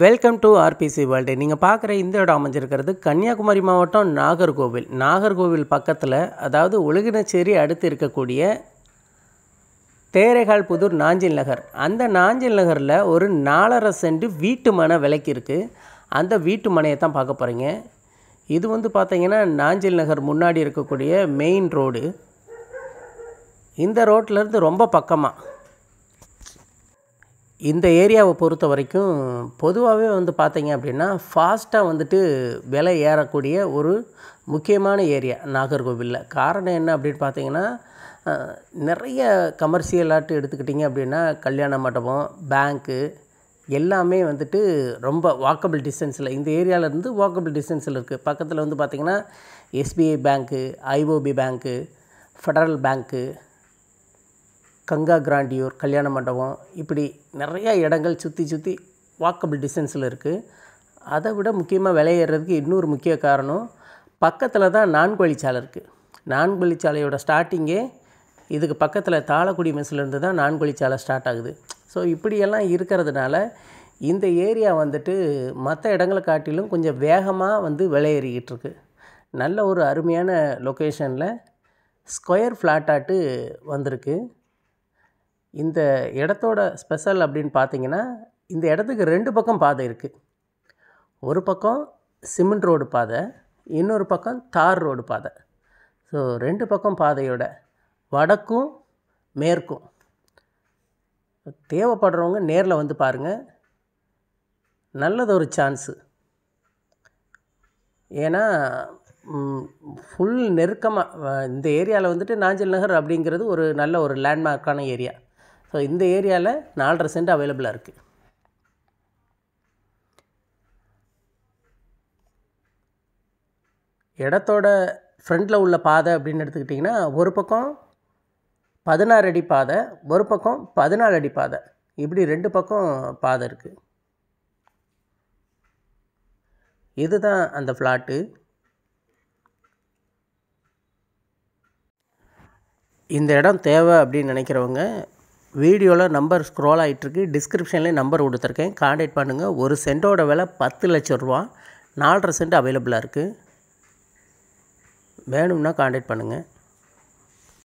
welcome to RBC world நீங்கள் பார்க்குற இந்த இடம் அமைஞ்சிருக்கிறது கன்னியாகுமரி மாவட்டம் நாகர்கோவில் நாகர்கோவில் பக்கத்தில் அதாவது ஒழுகினச்சேரி அடுத்து இருக்கக்கூடிய தேரைகால் புதூர் நாஞ்சில் நகர் அந்த நாஞ்சில் நகரில் ஒரு நாலரை சென்ட் வீட்டு மனை விலைக்கு இருக்குது அந்த வீட்டு மனையை தான் பார்க்க போகிறீங்க இது வந்து பார்த்திங்கன்னா நாஞ்சில் நகர் முன்னாடி இருக்கக்கூடிய மெயின் ரோடு இந்த ரோட்டிலேருந்து ரொம்ப பக்கமாக இந்த ஏரியாவை பொறுத்த வரைக்கும் பொதுவாகவே வந்து பார்த்திங்க அப்படின்னா ஃபாஸ்ட்டாக வந்துட்டு விலை ஏறக்கூடிய ஒரு முக்கியமான ஏரியா நாகர்கோவிலில் காரணம் என்ன அப்படின்னு பார்த்தீங்கன்னா நிறைய கமர்ஷியல் ஆட்டு எடுத்துக்கிட்டிங்க அப்படின்னா கல்யாண மண்டபம் பேங்க்கு எல்லாமே வந்துட்டு ரொம்ப வாக்கபிள் டிஸ்டன்ஸில் இந்த ஏரியாவிலேருந்து வாக்கபிள் டிஸ்டன்ஸில் இருக்குது பக்கத்தில் வந்து பார்த்திங்கன்னா SBI bank IOB bank Federal bank Ganga grandeur கல்யாண மண்டபம் இப்படி நிறையா இடங்கள் சுற்றி சுற்றி வாக்கபிள் டிஸ்டன்ஸில் இருக்குது அதை விட முக்கியமாக விளையேறதுக்கு இன்னொரு முக்கிய காரணம் பக்கத்தில் தான் நான்கு சாலை இருக்குது நான்கு சாலையோட ஸ்டார்டிங்கே இதுக்கு பக்கத்தில் தாளக்குடி மெஸ்லேருந்து தான் நான்கு சாலை ஸ்டார்ட் ஆகுது ஸோ இப்படியெல்லாம் இருக்கிறதுனால இந்த ஏரியா வந்துட்டு மற்ற இடங்களை காட்டிலும் கொஞ்சம் வேகமாக வந்து விளையேறிக்கிட்டுருக்கு நல்ல ஒரு அருமையான லொக்கேஷனில் ஸ்கொயர் ஃப்ளாட்டாட்டு வந்திருக்கு இந்த இடத்தோட ஸ்பெஷல் அப்படின்னு பார்த்தீங்கன்னா இந்த இடத்துக்கு ரெண்டு பக்கம் பாதை இருக்குது ஒரு பக்கம் சிமெண்ட் ரோடு பாதை இன்னொரு பக்கம் தார் ரோடு பாதை ஸோ ரெண்டு பக்கம் பாதையோட வடக்கும் மேற்கும் தேவைப்படுறவங்க நேரில் வந்து பாருங்கள் நல்லது ஒரு சான்ஸு ஏன்னா ஃபுல் நெருக்கமாக இந்த ஏரியாவில் வந்துட்டு நாஞ்சல் நகர் அப்படிங்கிறது ஒரு நல்ல ஒரு லேண்ட்மார்க்கான ஏரியா ஸோ இந்த ஏரியாவில் நாலரை சென்ட் அவைலபிளாக இருக்குது இடத்தோட ஃப்ரண்ட்டில் உள்ள பாதை அப்படின்னு எடுத்துக்கிட்டிங்கன்னா ஒரு பக்கம் பதினாறு அடி பாதை ஒரு பக்கம் பதினாலு அடி பாதை இப்படி ரெண்டு பக்கம் பாதை இருக்குது இதுதான் அந்த ஃப்ளாட்டு இந்த இடம் தேவை அப்படின்னு நினைக்கிறவங்க வீடியோவில் நம்பர் ஸ்க்ரோல் ஆகிட்டுருக்கு டிஸ்கிரிப்ஷன்லேயே நம்பர் கொடுத்துருக்கேன் காண்டாக்ட் பண்ணுங்கள் ஒரு சென்ட்டோட விலை பத்து லட்ச ரூபா நாலரை சென்ட் அவைலபிளாக இருக்குது வேணும்னா காண்டாக்ட் பண்ணுங்கள்